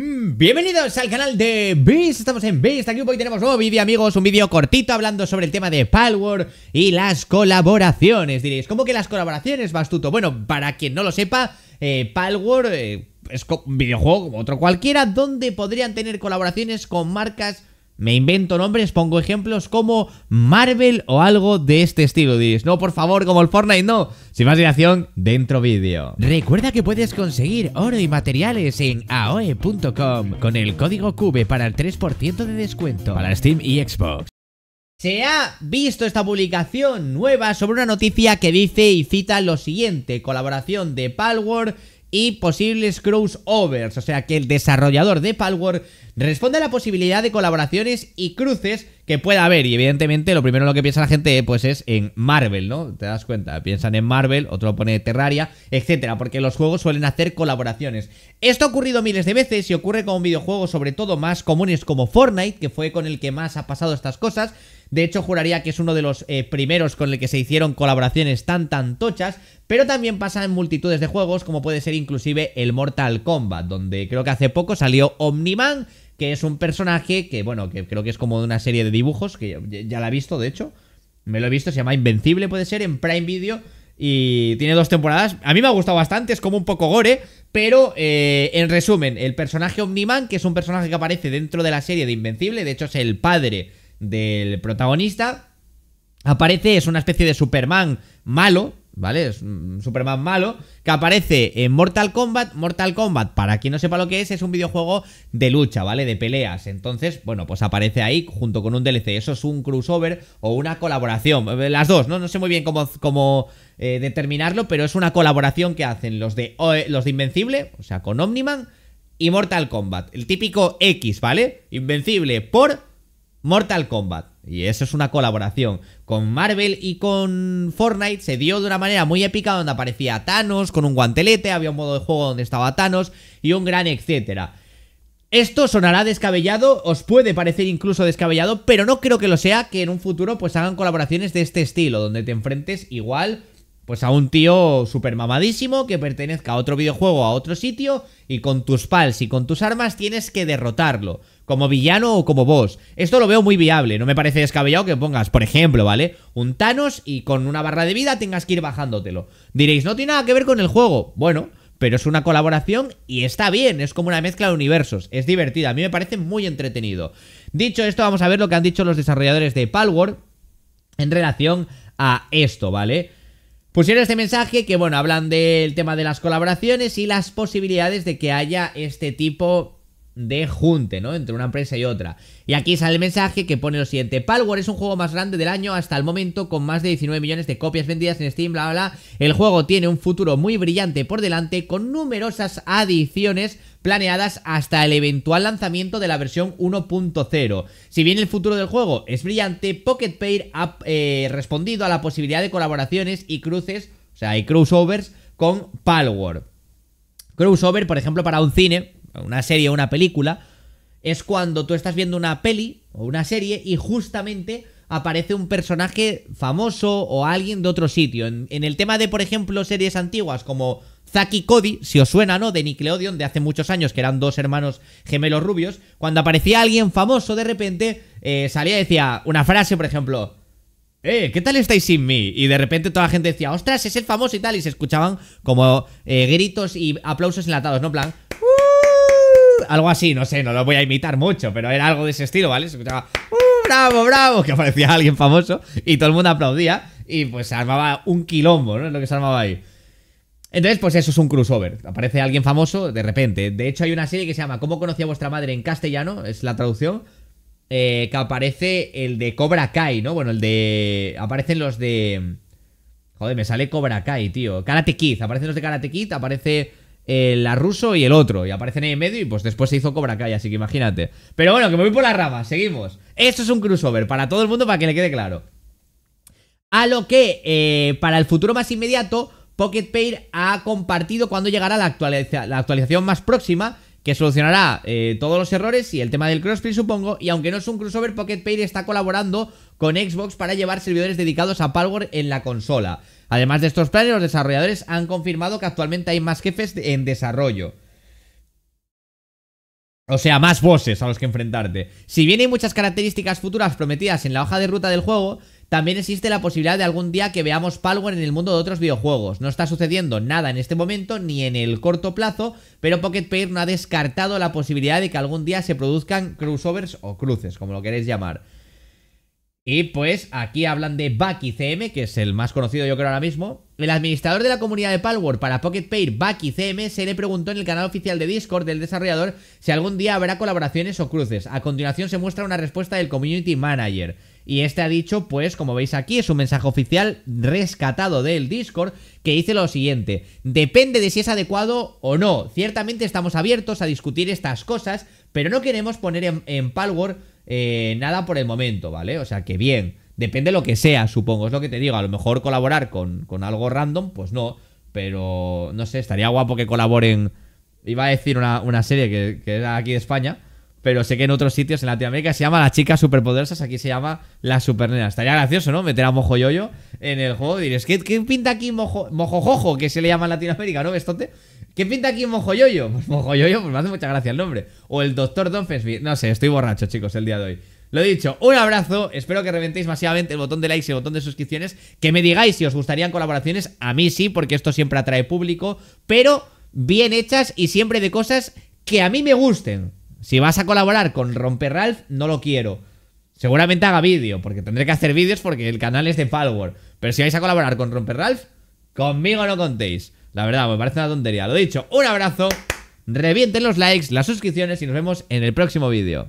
Mm, bienvenidos al canal de Beast, estamos en Beast, aquí hoy tenemos nuevo vídeo amigos, un vídeo cortito hablando sobre el tema de Palworld y las colaboraciones, diréis, ¿cómo que las colaboraciones, Bastuto? Bueno, para quien no lo sepa, eh, eh es un videojuego como otro cualquiera donde podrían tener colaboraciones con marcas me invento nombres, pongo ejemplos como Marvel o algo de este estilo. no, por favor, como el Fortnite, no. Sin más dilación, dentro vídeo. Recuerda que puedes conseguir oro y materiales en aoe.com con el código CUBE para el 3% de descuento para Steam y Xbox. Se ha visto esta publicación nueva sobre una noticia que dice y cita lo siguiente, colaboración de Palworld y posibles crossovers, o sea que el desarrollador de Palworld responde a la posibilidad de colaboraciones y cruces que pueda haber. Y evidentemente lo primero en lo que piensa la gente pues es en Marvel, ¿no? Te das cuenta, piensan en Marvel, otro pone Terraria, etcétera, porque los juegos suelen hacer colaboraciones. Esto ha ocurrido miles de veces y ocurre con videojuegos sobre todo más comunes como Fortnite, que fue con el que más ha pasado estas cosas. De hecho, juraría que es uno de los eh, primeros con el que se hicieron colaboraciones tan tan tochas, pero también pasa en multitudes de juegos, como puede ser inclusive el Mortal Kombat, donde creo que hace poco salió Omniman que es un personaje que, bueno, que creo que es como de una serie de dibujos, que ya, la he visto, de hecho. Me lo he visto, se llama Invencible, puede ser, en Prime Video. Y tiene dos temporadas. A mí me ha gustado bastante, es como un poco gore. Pero, eh, en resumen, el personaje Omniman, que es un personaje que aparece dentro de la serie de Invencible, de hecho es el padre del protagonista, aparece, es una especie de Superman malo, ¿vale? Es un Superman malo que aparece en Mortal Kombat. Mortal Kombat, para quien no sepa lo que es, es un videojuego de lucha, ¿vale? De peleas. Entonces, bueno, pues aparece ahí junto con un DLC. Eso es un crossover o una colaboración. Eh, las dos, ¿no? No sé muy bien cómo, eh, determinarlo, pero es una colaboración que hacen los de, oh, eh, los de Invencible, o sea, con Omniman y Mortal Kombat. El típico X, ¿vale? Invencible por Mortal Kombat. Y eso es una colaboración. Con Marvel y con Fortnite se dio de una manera muy épica donde aparecía Thanos con un guantelete, había un modo de juego donde estaba Thanos y un gran etcétera. Esto sonará descabellado, os puede parecer incluso descabellado, pero no creo que lo sea que en un futuro pues hagan colaboraciones de este estilo, donde te enfrentes igual pues a un tío super mamadísimo que pertenezca a otro videojuego, a otro sitio, y con tus pals y con tus armas tienes que derrotarlo, como villano o como boss. Esto lo veo muy viable, no me parece descabellado que pongas, por ejemplo, ¿vale? Un Thanos y con una barra de vida tengas que ir bajándotelo. Diréis, no tiene nada que ver con el juego. Bueno, pero es una colaboración y está bien, es como una mezcla de universos, es divertida, a mí me parece muy entretenido. Dicho esto, vamos a ver lo que han dicho los desarrolladores de Palworld en relación a esto, ¿vale? Pusieron este mensaje que, bueno, hablan del tema de las colaboraciones y las posibilidades de que haya este tipo de junte, ¿no? Entre una empresa y otra. Y aquí sale el mensaje que pone lo siguiente: Palworld es un juego más grande del año hasta el momento, con más de 19 millones de copias vendidas en Steam, bla, bla, El juego tiene un futuro muy brillante por delante, con numerosas adiciones planeadas hasta el eventual lanzamiento de la versión 1.0. Si bien el futuro del juego es brillante, Pocket Pair ha eh, respondido a la posibilidad de colaboraciones y cruces, o sea, y crossovers con Palworld. Crossover, por ejemplo, para un cine, una serie o una película, es cuando tú estás viendo una peli o una serie y justamente aparece un personaje famoso o alguien de otro sitio. En, el tema de, por ejemplo, series antiguas como Zaki Cody, si os suena, ¿no? De Nickelodeon, de hace muchos años, que eran dos hermanos gemelos rubios, cuando aparecía alguien famoso, de repente eh, salía y decía una frase, por ejemplo, ¡Eh! ¿Qué tal estáis sin mí? Y de repente toda la gente decía, ¡Ostras, es el famoso y tal! Y se escuchaban como eh, gritos y aplausos enlatados, ¿no? plan, algo así, no sé, no lo voy a imitar mucho, pero era algo de ese estilo, ¿vale? Se escuchaba, ¡Uh, bravo, bravo! Que aparecía alguien famoso y todo el mundo aplaudía y pues se armaba un quilombo, ¿no? Es lo que se armaba ahí. Entonces, pues eso es un crossover. Aparece alguien famoso de repente. De hecho, hay una serie que se llama ¿Cómo conocía vuestra madre en castellano? Es la traducción. Eh, que aparece el de Cobra Kai, ¿no? Bueno, el de. Aparecen los de. Joder, me sale Cobra Kai, tío. Karate Kid. Aparecen los de Karate Kid. Aparece el ruso y el otro. Y aparecen ahí en medio y pues después se hizo Cobra Kai, así que imagínate. Pero bueno, que me voy por la rama seguimos. Esto es un crossover para todo el mundo para que le quede claro. A lo que eh, para el futuro más inmediato, Pocket ha compartido cuando llegará la actualización más próxima que solucionará eh, todos los errores y el tema del crossplay supongo, y aunque no es un crossover, Pocket Pair está colaborando con Xbox para llevar servidores dedicados a Palworld en la consola. Además de estos planes, los desarrolladores han confirmado que actualmente hay más jefes en desarrollo. O sea, más bosses a los que enfrentarte. Si bien hay muchas características futuras prometidas en la hoja de ruta del juego, también existe la posibilidad de algún día que veamos Palworld en el mundo de otros videojuegos. No está sucediendo nada en este momento ni en el corto plazo, pero Pocket Pair no ha descartado la posibilidad de que algún día se produzcan crossovers o cruces, como lo queréis llamar. Y pues aquí hablan de Bucky CM, que es el más conocido yo creo ahora mismo. El administrador de la comunidad de Palworld para Pocket Pair, Bucky CM, se le preguntó en el canal oficial de Discord del desarrollador si algún día habrá colaboraciones o cruces. A continuación se muestra una respuesta del Community Manager. Y este ha dicho, pues como veis aquí, es un mensaje oficial rescatado del Discord que dice lo siguiente, depende de si es adecuado o no. Ciertamente estamos abiertos a discutir estas cosas, pero no queremos poner en, en eh, nada por el momento, ¿vale? O sea que bien, depende lo que sea, supongo, es lo que te digo. A lo mejor colaborar con, con algo random, pues no, pero no sé, estaría guapo que colaboren... Iba a decir una, serie que, que era aquí de España pero sé que en otros sitios, en Latinoamérica, se llama las chicas superpoderosas, aquí se llama las supernenas. Estaría gracioso, ¿no? Meter a Yoyo en el juego y diréis, ¿qué, pinta aquí mojo, Mojojojo, que se le llama en Latinoamérica, ¿no, Bestote? ¿Qué pinta aquí Yoyo? Pues Yoyo, pues me hace mucha gracia el nombre. O el Doctor Fesby, No sé, estoy borracho, chicos, el día de hoy. Lo dicho, un abrazo, espero que reventéis masivamente el botón de likes y el botón de suscripciones, que me digáis si os gustarían colaboraciones, a mí sí, porque esto siempre atrae público, pero bien hechas y siempre de cosas que a mí me gusten. Si vas a colaborar con Romper Ralph, no lo quiero. Seguramente haga vídeo, porque tendré que hacer vídeos porque el canal es de Falwar. Pero si vais a colaborar con Romper Ralph, conmigo no contéis. La verdad, me parece una tontería. Lo dicho, un abrazo, revienten los likes, las suscripciones y nos vemos en el próximo vídeo.